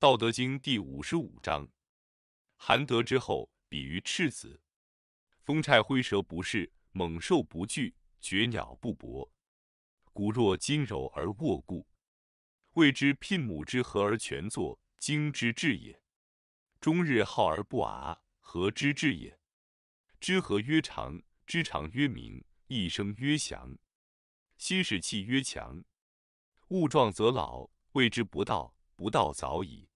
道德经第五十五章：含德之后，比于赤子。风虿灰蛇不螫，猛兽不惧，绝鸟不搏。骨若金柔而卧固，谓之聘母之和而全作，精之至也。终日好而不阿，和之至也。知和曰长，知长曰明，一生曰祥，心使气曰强。物壮则老，谓之不道，不道早已。